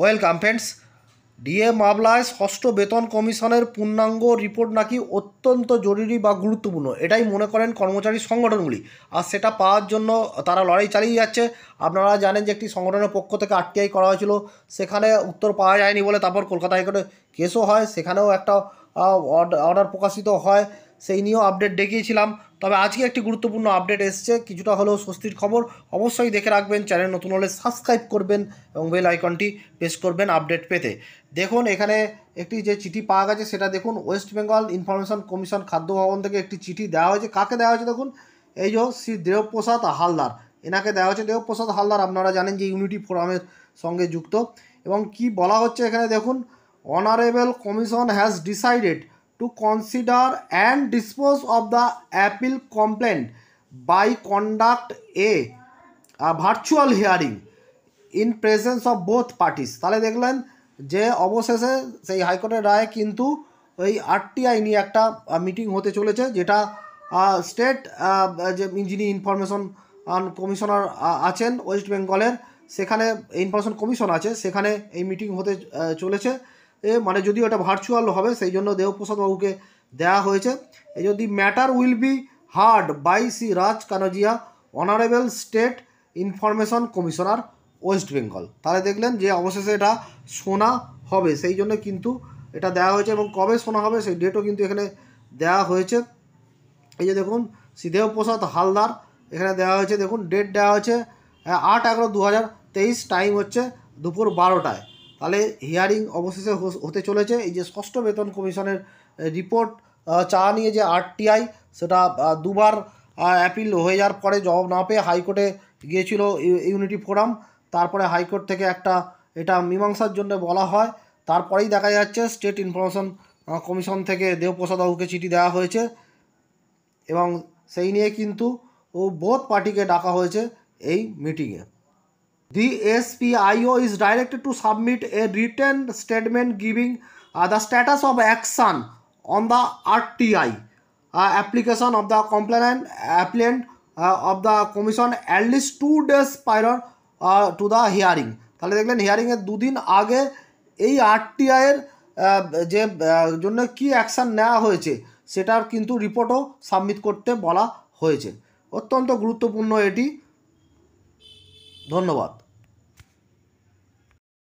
welcome friends DA মামলায় ষষ্ঠ বেতন কমিশনের পূর্ণাঙ্গ রিপোর্ট নাকি অত্যন্ত জরুরি বা গুরুত্বপূর্ণ এটাই মনে করেন কর্মচারী সংগঠনগুলি আর সেটা পাওয়ার জন্য তারা লড়াই চালিয়ে যাচ্ছে আপনারা জানেন যে একটি সংগঠনের পক্ষ থেকে আই করা হয়েছিল সেখানে উত্তর পাওয়া যায়নি বলে তারপর কলকাতা হাইকোর্টে কেসও হয় সেখানেও একটা অর্ডার প্রকাশিত হয় সেই নিয়েও আপডেট দেখিয়েছিলাম তবে আজকে একটি গুরুত্বপূর্ণ আপডেট এসছে কিছুটা হলেও স্বস্তির খবর অবশ্যই দেখে রাখবেন চ্যানেল নতুন হলে সাবস্ক্রাইব করবেন এবং বেল আইকনটি প্রেস করবেন আপডেট পেতে দেখুন এখানে একটি যে চিঠি পাওয়া গেছে সেটা দেখুন ওয়েস্ট বেঙ্গল ইনফরমেশন কমিশন খাদ্য ভবন থেকে একটি চিঠি দেওয়া হয়েছে কাকে দেওয়া হয়েছে দেখুন এই যে শ্রী দেবপ্রসাদ হালদার এনাকে দেওয়া হয়েছে দেবপ্রসাদ হালদার আপনারা জানেন যে ইউনিটি ফোরামের সঙ্গে যুক্ত এবং কি বলা হচ্ছে এখানে দেখুন honourable commission has decided to consider and dispose of the appeal complaint by conduct a, a virtual hearing in presence of both parties তাহলে দেখলেন যে অবশেষে সেই হাইকোর্টের রায় কিন্তু ওই আরটিআই নিয়ে একটা মিটিং হতে চলেছে যেটা স্টেট যে ইঞ্জিনিয়ার ইনফরমেশন কমিশনার আছেন ওয়েস্ট বেঙ্গলের সেখানে ইনফরমেশন কমিশন আছে সেখানে এই মিটিং হতে চলেছে মানে যদি ওটা ভার্চুয়াল হবে সেই জন্য দেবপ্রসাদ বাবুকে দেয়া হয়েছে এই যদি matter will be heard by C Raj Kanjia honourable state information commissioner West Bengal তাহলে দেখলেন যে অবশেষে এটা শোনা হবে সেই জন্য কিন্তু এটা দেওয়া হয়েছে এবং কবে শোনা হবে সেই ডেটও কিন্তু এখানে দেওয়া হয়েছে এই যে দেখুন সিদেবপ্রসাদ হালদার এখানে দেওয়া হয়েছে দেখুন ডেট দেওয়া হয়েছে আট এগারো দু টাইম হচ্ছে দুপুর বারোটায় তাহলে হিয়ারিং অবশেষে হতে চলেছে এই যে ষষ্ঠ বেতন কমিশনের রিপোর্ট চা নিয়ে যে আরটিআই সেটা দুবার অ্যাপিল হয়ে যাওয়ার পরে জবাব না পেয়ে হাইকোর্টে গিয়েছিল ইউনিটি ফোরাম তারপরে হাইকোর্ট থেকে একটা এটা মীমাংসার জন্য বলা হয় তারপরেই দেখা যাচ্ছে স্টেট ইনফরমেশন কমিশন থেকে দেবপ্রসাদ বাবুকে চিঠি দেওয়া হয়েছে এবং সেই নিয়ে কিন্তু ও বোধ পার্টিকে ডাকা হয়েছে এই মিটিংয়ে The SPIO is directed to submit a written statement giving uh, the status of action on the RTI uh, application of the complainant applicant uh, of the commission at least two days prior uh, to the hearing তাহলে দেখলেন হিয়ারিংয়ের দুদিন আগে এই আরটিআইয়ের যে জন্য কি action নেওয়া হয়েছে সেটার কিন্তু রিপোর্টও সাবমিট করতে বলা হয়েছে অত্যন্ত গুরুত্বপূর্ণ এটি ধন্যবাদ